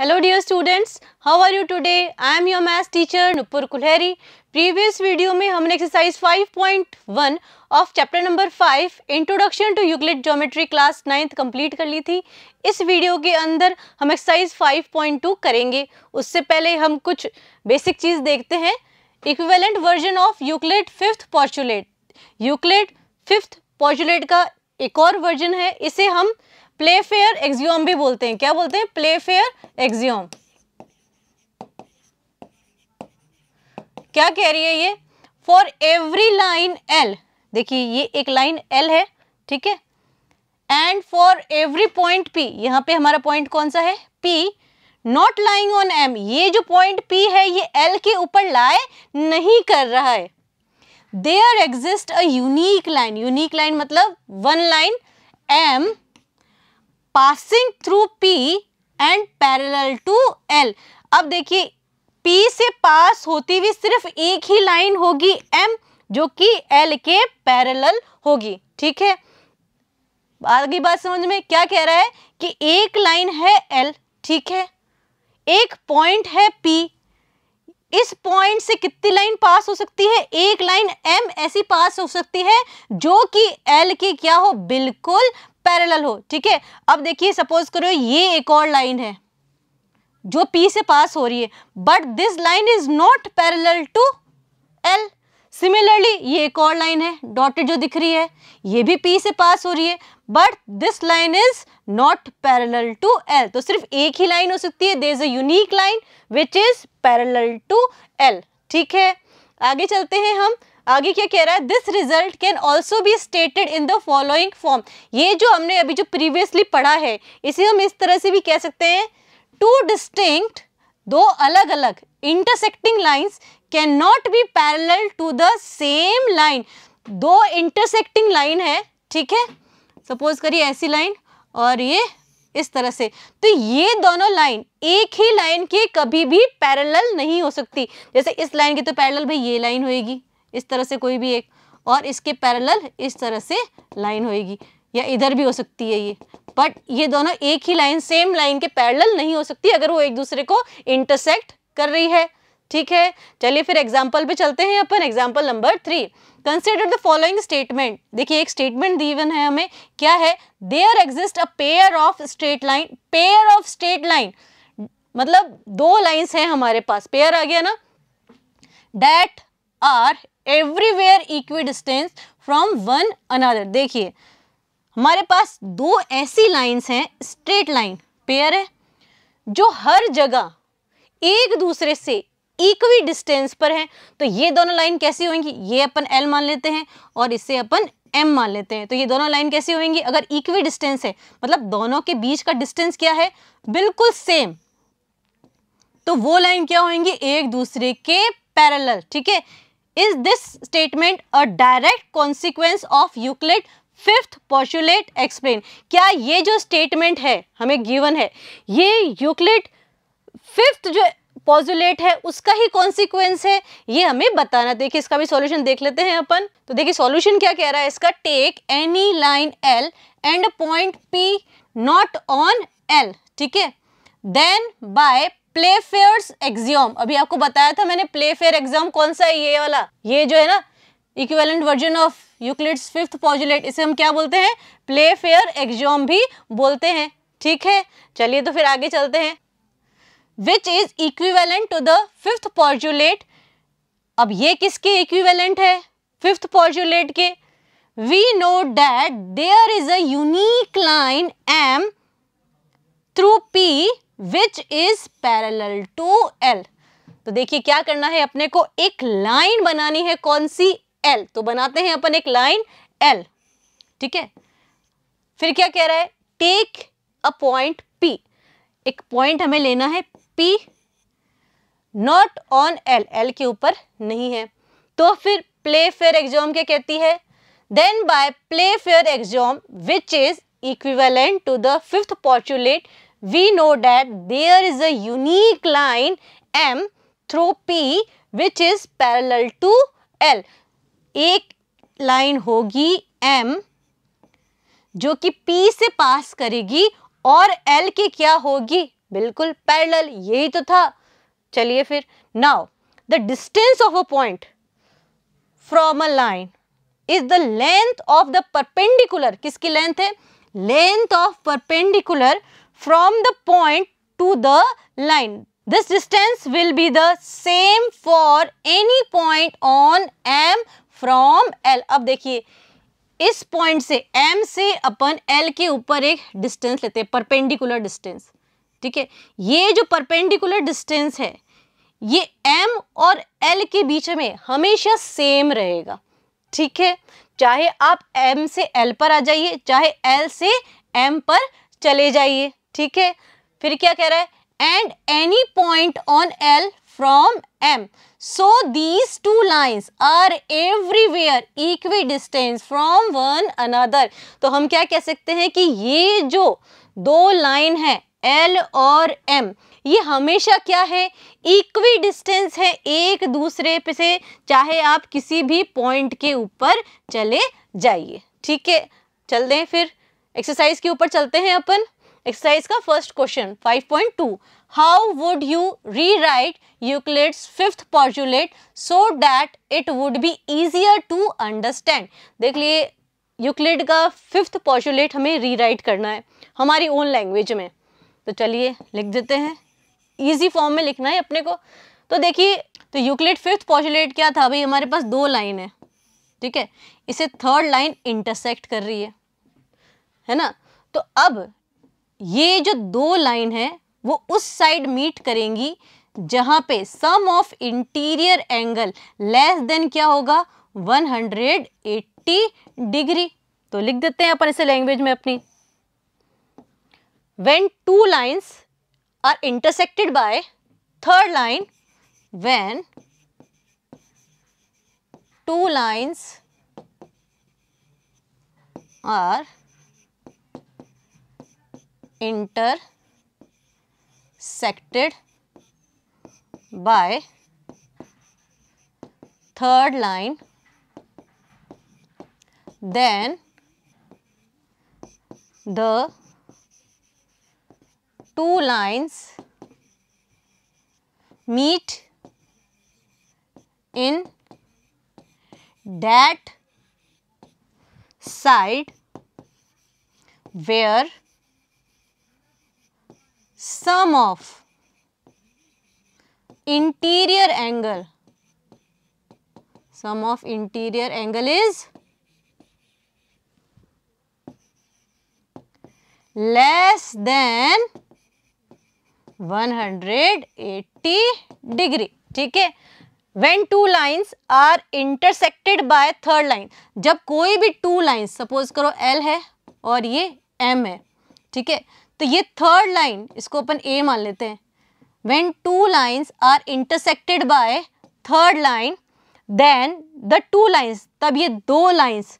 Hello dear students how are you today I am your maths teacher Nupur Kulhari previous video में हमने exercise 5.1 of chapter number 5 introduction to Euclid geometry class ninth complete कर ली थी इस video के अंदर हम एक्सरसाइज 5.2 करेंगे उससे पहले हम कुछ बेसिक चीज देखते हैं equivalent version of Euclid fifth postulate Euclid fifth postulate का एक और वर्जन है इसे हम प्ले फेयर एक्जियोम भी बोलते हैं क्या बोलते हैं प्ले फेयर एक्जियोम क्या कह रही है ये फॉर एवरी लाइन एल देखिए ये एक लाइन एल है ठीक है and for every point P यहां पे हमारा पॉइंट कौन सा है P not lying on M ये जो पॉइंट पी है ये एल के ऊपर लाए नहीं कर रहा है there exist a unique line unique line मतलब one line M passing through P and parallel to L अब देखिए P से पास होती हुई सिर्फ एक ही लाइन होगी M जो कि L के पैरेलल होगी ठीक है आगे बात समझ में क्या कह रहा है कि एक लाइन है L ठीक है एक पॉइंट है P इस पॉइंट से कितनी लाइन पास हो सकती है एक लाइन एम ऐसी पास हो सकती है जो कि एल के क्या हो बिल्कुल पैरेलल हो ठीक है अब देखिए सपोज करो ये एक और लाइन है जो P से पास हो रही है but this line is not parallel to L similarly ये एक और लाइन है डॉटेड जो दिख रही है ये भी P से पास हो रही है but this line is not parallel to L तो सिर्फ एक ही लाइन हो सकती है there is a line which is parallel to L ठीक है आगे चलते हैं हम आगे क्या कह रहा है this result can also be stated in the following form ये जो हमने अभी जो प्रीवियसली पढ़ा है इसे हम इस तरह से भी कह सकते हैं टू डिस्टिंक्ट दो अलग अलग intersecting lines can not be parallel to the same line दो इंटरसेक्टिंग लाइन है ठीक है सपोज करिए ऐसी लाइन और ये इस तरह से तो ये दोनों लाइन एक ही लाइन के कभी भी पैरेलल नहीं हो सकती जैसे इस लाइन की तो पैरेलल भाई ये लाइन होएगी इस तरह से कोई भी एक और इसके पैरेलल इस तरह से लाइन होएगी या इधर भी हो सकती है ये बट ये दोनों एक ही लाइन सेम लाइन के पैरेलल नहीं हो सकती अगर वो एक दूसरे को इंटरसेक्ट कर रही है ठीक है चलिए फिर एग्जाम्पल पे चलते हैं अपन example number three consider the following statement देखिए एक स्टेटमेंट दीवन है हमें क्या है there exist a pair of straight line pair of straight line मतलब दो लाइन्स हैं हमारे पास पेयर आ गया ना that are everywhere equidistant from one another देखिए हमारे पास दो ऐसी लाइंस हैं स्ट्रेट लाइन पेयर है जो हर जगह एक दूसरे से इक्वी डिस्टेंस पर हैं तो ये दोनों लाइन कैसी होंगी ये अपन एल मान लेते हैं और इससे अपन एम मान लेते हैं तो ये दोनों लाइन कैसी होंगी अगर इक्वी डिस्टेंस है मतलब दोनों के बीच का डिस्टेंस क्या है बिल्कुल सेम तो वो लाइन क्या होंगी एक दूसरे के पैरेलल ठीक है is this statement a direct consequence of Euclid fifth postulate explain क्या ये जो स्टेटमेंट है हमें गिवन है ये यूक्लिड फिफ्थ जो पॉजुलेट है उसका ही कॉन्सिक्वेंस है ये हमें बताना देखिए इसका भी सॉल्यूशन देख लेते हैं अपन तो देखिए सॉल्यूशन क्या कह रहा है इसका take any line L and point P not on L ठीक है then by Playfair axiom अभी आपको बताया था मैंने प्ले फेयर एग्जाम कौन सा है ये वाला ये जो है ना equivalent version of Euclid's fifth postulate इसे हम क्या बोलते हैं प्ले फेयर एग्जियोम भी बोलते हैं ठीक है चलिए तो फिर आगे चलते हैं which is equivalent to the fifth postulate अब ये किसके इक्विवेलेंट है फिफ्थ पॉजुलेट के we know that there is a line M through P which is parallel to L तो देखिए क्या करना है अपने को एक लाइन बनानी है कौन सी एल तो बनाते हैं अपन एक लाइन एल ठीक है फिर क्या कह रहा है टेक अ पॉइंट पी एक पॉइंट हमें लेना है P not on L L के ऊपर नहीं है तो फिर प्ले फेयर एग्जाम क्या कहती है then by Playfair axiom which is equivalent to the fifth postulate we know that there is a unique line M through P which is parallel to L. एक line होगी M जो कि P से पास करेगी और L की क्या होगी बिल्कुल पैरल यही तो था चलिए फिर now the distance of a point from a line is the length of the perpendicular किसकी लेंथ है length of perpendicular from the point to the line. This distance will be the same for any point on M from L. अब देखिए इस point से M से अपन L के ऊपर एक डिस्टेंस लेते हैं परपेंडिकुलर डिस्टेंस ठीक है ये जो परपेंडिकुलर डिस्टेंस है ये M और L के बीच में हमेशा सेम रहेगा ठीक है चाहे आप M से L पर आ जाइए चाहे L से M पर चले जाइए ठीक है फिर क्या कह रहा है and any point on L from M so these two lines are everywhere equidistant from one another तो हम क्या कह सकते हैं कि ये जो दो लाइन है एल और एम ये हमेशा क्या है इक्वी डिस्टेंस है एक दूसरे पे से चाहे आप किसी भी पॉइंट के ऊपर चले जाइए ठीक है चल दें फिर एक्सरसाइज के ऊपर चलते हैं अपन एक्सरसाइज का first question 5.2 how would you rewrite Euclid's fifth postulate so that it would be easier to understand देख लिए यूक्लिड का फिफ्थ पॉर्जुलेट हमें रीराइट करना है हमारी ओन लैंग्वेज में तो चलिए लिख देते हैं ईजी फॉर्म में लिखना है अपने को तो देखिए तो यूक्लिड फिफ्थ पॉर्चुलेट क्या था भाई हमारे पास दो लाइन है ठीक है इसे थर्ड लाइन इंटरसेक्ट कर रही है है ना तो अब ये जो दो लाइन है वो उस साइड मीट करेंगी जहां पे sum of interior angle less than क्या होगा 180 डिग्री तो लिख देते हैं अपन इसे लैंग्वेज में अपनी when two lines are intersected by third line when two lines are intersected by third line then the two lines meet in that side where sum of interior angle sum of interior angle is less than 180 degree ठीक है when two lines are intersected by third line जब कोई भी two lines suppose करो L है और ये M है ठीक है तो ये थर्ड लाइन इसको अपन ए मान लेते हैं when two lines are intersected by third line then the two lines तब ये दो lines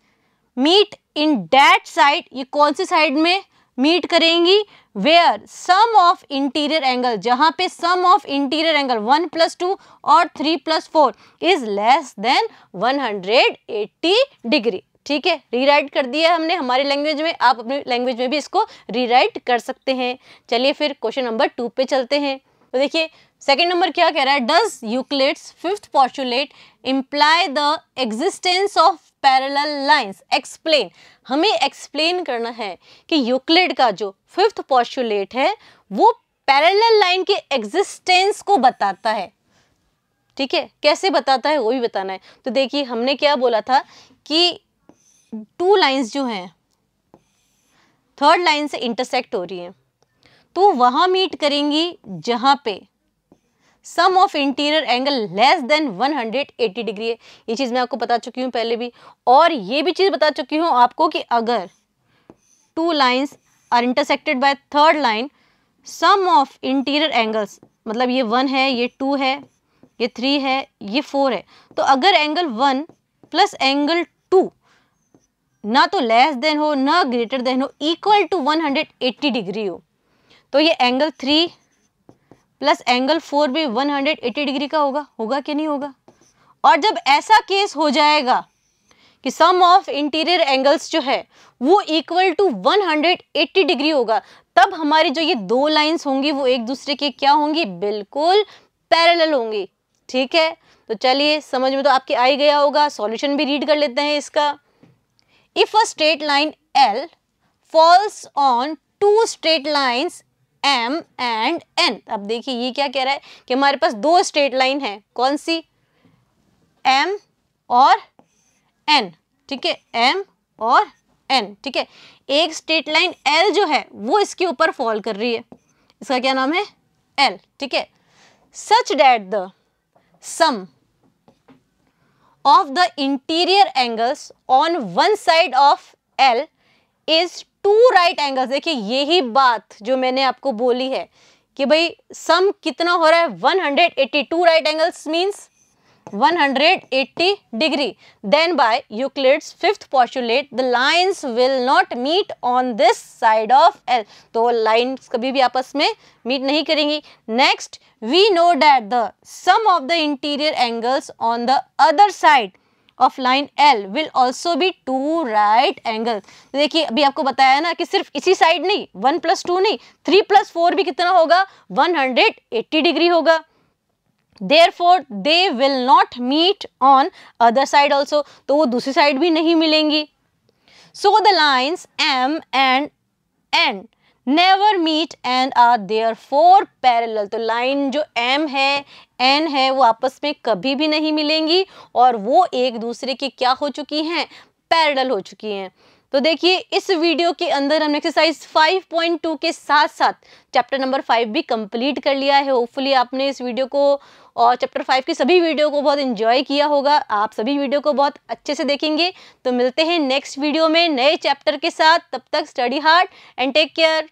meet in that side ये कौन सी साइड में मीट करेंगी where sum of interior angle जहां पे sum of interior angle one plus two और three plus four is less than one hundred eighty degree ठीक है रीराइट कर दिया हमने हमारे लैंग्वेज में आप अपनी लैंग्वेज में भी इसको रीराइट कर सकते हैं चलिए फिर क्वेश्चन नंबर टू पे चलते हैं तो देखिए सेकेंड नंबर क्या कह रहा है does Euclid's fifth postulate imply the existence of parallel lines explain हमें एक्सप्लेन करना है कि यूक्लिड का जो फिफ्थ पॉस्टुलेट है वो पैरल लाइन के एग्जिस्टेंस को बताता है ठीक है कैसे बताता है वो भी बताना है तो देखिए हमने क्या बोला था कि टू लाइंस जो हैं थर्ड लाइन से इंटरसेक्ट हो रही हैं तो वहाँ मीट करेंगी जहाँ पे sum of interior angle less than 180 degree है ये चीज़ मैं आपको बता चुकी हूँ पहले भी और ये भी चीज़ बता चुकी हूँ आपको कि अगर two lines are intersected by third line sum of interior angles मतलब ये वन है ये टू है ये थ्री है ये फोर है तो अगर angle one plus angle two ना तो लेस देन हो ना ग्रेटर देन हो इक्वल टू 180 डिग्री हो तो ये angle three plus angle four भी 180 डिग्री का होगा होगा कि नहीं होगा और जब ऐसा केस हो जाएगा कि सम ऑफ इंटीरियर एंगल्स जो है वो इक्वल टू 180 डिग्री होगा तब हमारी जो ये दो लाइंस होंगी वो एक दूसरे के क्या होंगी बिल्कुल पैरेलल होंगी ठीक है तो चलिए समझ में तो आपके आ ही गया होगा सॉल्यूशन भी रीड कर लेते हैं इसका if a straight line L falls on two straight lines M and N. तो अब देखिए ये क्या कह रहा है कि हमारे पास दो स्ट्रेट लाइन है कौन सी M और N ठीक है M और N ठीक है एक स्ट्रेट लाइन L जो है वो इसके ऊपर फॉल कर रही है इसका क्या नाम है L ठीक है सच डैट द सम of the interior angles on one side of L is two right angles देखिए यही बात जो मैंने आपको बोली है कि भाई सम कितना हो रहा है 182 right angles means 180 degree. Then by Euclid's fifth postulate, the lines will not meet on this side of L. तो lines kabhi bhi aapas mein meet nahi karengi Next, we know that the sum of the interior angles on the other side of line L will also be two right angles. dekhi abhi aapko bataya hai na ki sirf isi side nahi 1 plus 2 nahi 3 plus 4 bhi kitna hoga 180 degree hoga therefore they will not meet on other side also तो वो दूसरी साइड भी नहीं मिलेंगी so the lines m and n never meet and are therefore parallel to तो line jo m hai n hai wo aapas आपस में कभी भी नहीं मिलेंगी और वो एक दूसरे की क्या हो चुकी parallel ho हो चुकी तो देखिए इस वीडियो के अंदर हमने एक्सरसाइज 5.2 के साथ साथ चैप्टर नंबर फाइव भी कंप्लीट कर लिया है होपफुली आपने इस वीडियो को और चैप्टर फाइव की सभी वीडियो को बहुत इंजॉय किया होगा आप सभी वीडियो को बहुत अच्छे से देखेंगे तो मिलते हैं नेक्स्ट वीडियो में नए चैप्टर के साथ तब तक study hard and take care